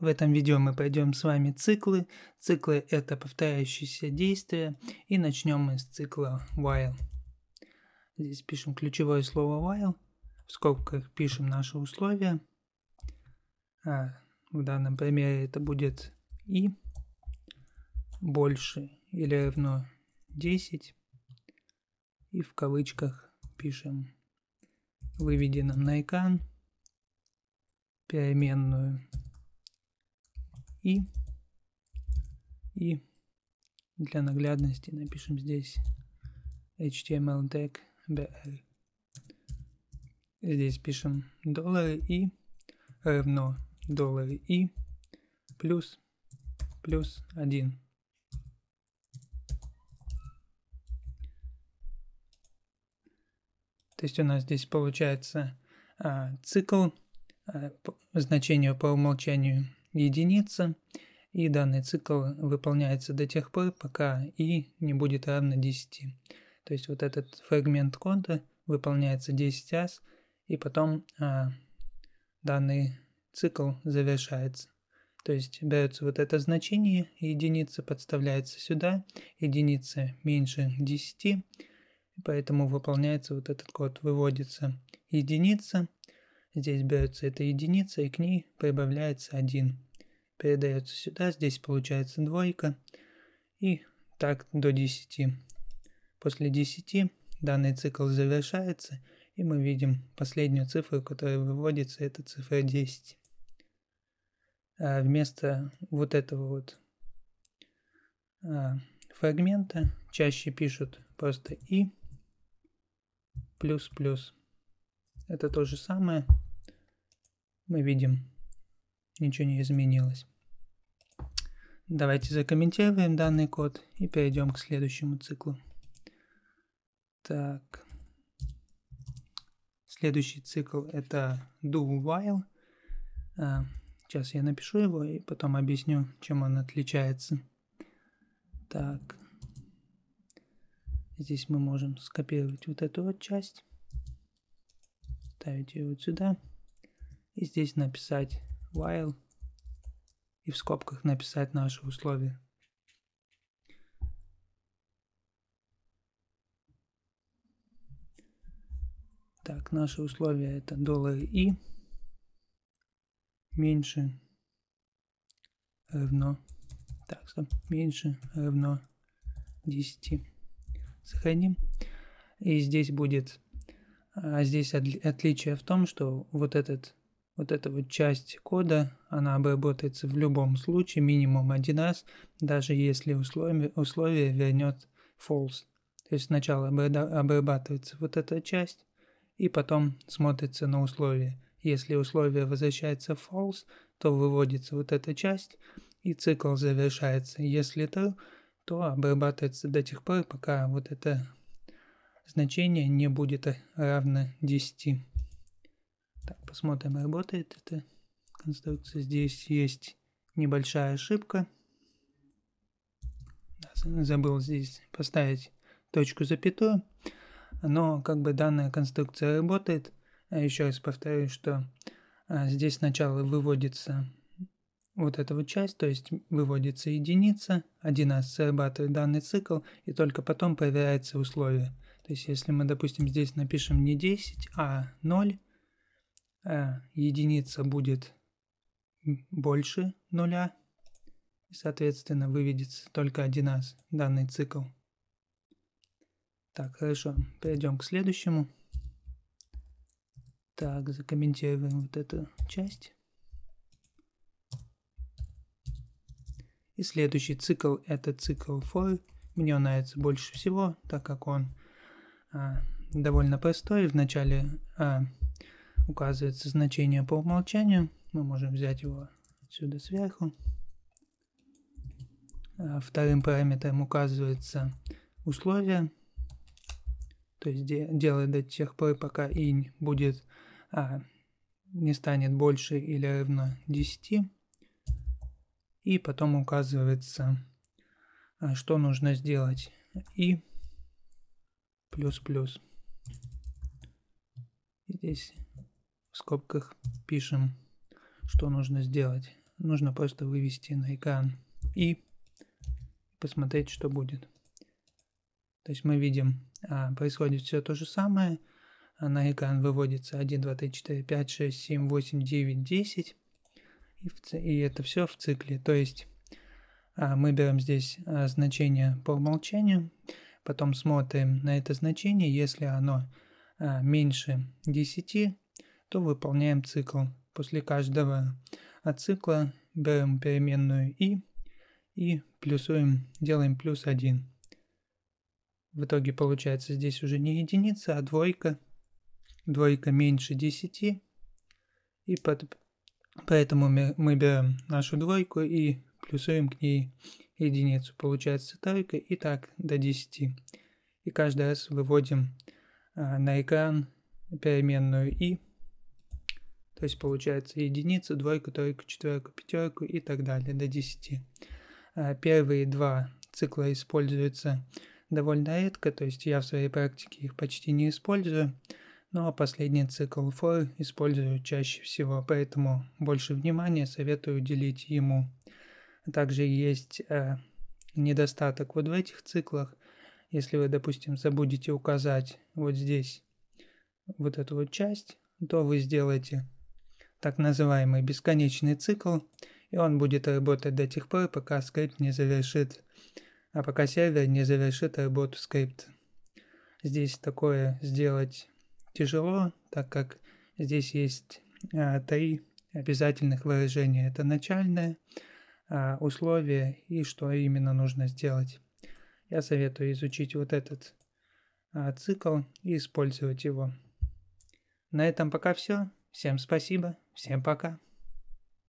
В этом видео мы пойдем с вами циклы. Циклы – это повторяющиеся действия. И начнем мы с цикла while. Здесь пишем ключевое слово while. В скобках пишем наши условия. А, в данном примере это будет и больше или равно 10. И в кавычках пишем выведенным на экран переменную и, и для наглядности напишем здесь HTML tag BL. Здесь пишем доллары и равно доллары и плюс плюс 1. То есть у нас здесь получается а, цикл а, по, значение по умолчанию единица, и данный цикл выполняется до тех пор, пока и не будет равно 10. То есть вот этот фрагмент кода выполняется 10 раз, и потом а, данный цикл завершается. То есть берется вот это значение, единица подставляется сюда, единица меньше 10, поэтому выполняется вот этот код, выводится единица, здесь берется эта единица и к ней прибавляется 1 передается сюда, здесь получается двойка. И так до 10. После 10 данный цикл завершается, и мы видим последнюю цифру, которая выводится, это цифра 10. А вместо вот этого вот а, фрагмента чаще пишут просто и плюс плюс. Это то же самое. Мы видим ничего не изменилось. Давайте закомментируем данный код и перейдем к следующему циклу. Так. Следующий цикл это do while. А, сейчас я напишу его и потом объясню, чем он отличается. Так. Здесь мы можем скопировать вот эту вот часть, ставить ее вот сюда и здесь написать while и в скобках написать наши условия. Так, наши условия это доллары и меньше равно так, стоп, меньше равно 10. Сохраним. И здесь будет, а здесь от, отличие в том, что вот этот вот эта вот часть кода, она обработается в любом случае минимум один раз, даже если условие, условие вернет false. То есть сначала обрабатывается вот эта часть, и потом смотрится на условие. Если условие возвращается false, то выводится вот эта часть, и цикл завершается. Если true, то обрабатывается до тех пор, пока вот это значение не будет равно 10. Посмотрим, работает эта конструкция. Здесь есть небольшая ошибка. Забыл здесь поставить точку запятую. Но как бы данная конструкция работает. Э, еще раз повторюсь, что э, здесь сначала выводится вот эта вот часть, то есть выводится единица, один раз срабатывает данный цикл, и только потом проверяется условие. То есть если мы, допустим, здесь напишем не 10, а 0, Э, единица будет больше нуля, соответственно, выведется только один раз данный цикл. Так, хорошо, перейдем к следующему. Так, закомментируем вот эту часть. И следующий цикл это цикл for. Мне он нравится больше всего, так как он а, довольно простой. Вначале а, указывается значение по умолчанию. Мы можем взять его отсюда сверху. А, вторым параметром указывается условие, то есть де делать до тех пор, пока инь будет, а, не станет больше или равно 10. И потом указывается, а, что нужно сделать. И плюс-плюс. Здесь в скобках пишем, что нужно сделать. Нужно просто вывести на экран и посмотреть, что будет. То есть мы видим, а, происходит все то же самое. А, на экран выводится 1, 2, 3, 4, 5, 6, 7, 8, 9, 10. И, в, и это все в цикле. То есть а, мы берем здесь значение по умолчанию, потом смотрим на это значение. Если оно меньше 10, то выполняем цикл после каждого от цикла, берем переменную i и плюсуем, делаем плюс 1. В итоге получается здесь уже не единица, а двойка. Двойка меньше 10. И под... поэтому мы берем нашу двойку и плюсуем к ней единицу. Получается тройка и так до 10. И каждый раз выводим а, на экран переменную i то есть получается единица, двойка, тройка, четверка, пятерка и так далее до 10. А, первые два цикла используются довольно редко, то есть я в своей практике их почти не использую. Ну а последний цикл for использую чаще всего, поэтому больше внимания советую уделить ему. Также есть э, недостаток вот в этих циклах. Если вы, допустим, забудете указать вот здесь вот эту вот часть, то вы сделаете так называемый бесконечный цикл, и он будет работать до тех пор, пока скрипт не завершит, а пока сервер не завершит работу скрипта. Здесь такое сделать тяжело, так как здесь есть а, три обязательных выражения. Это начальное, а, условие и что именно нужно сделать. Я советую изучить вот этот а, цикл и использовать его. На этом пока все. Всем спасибо. Всем пока.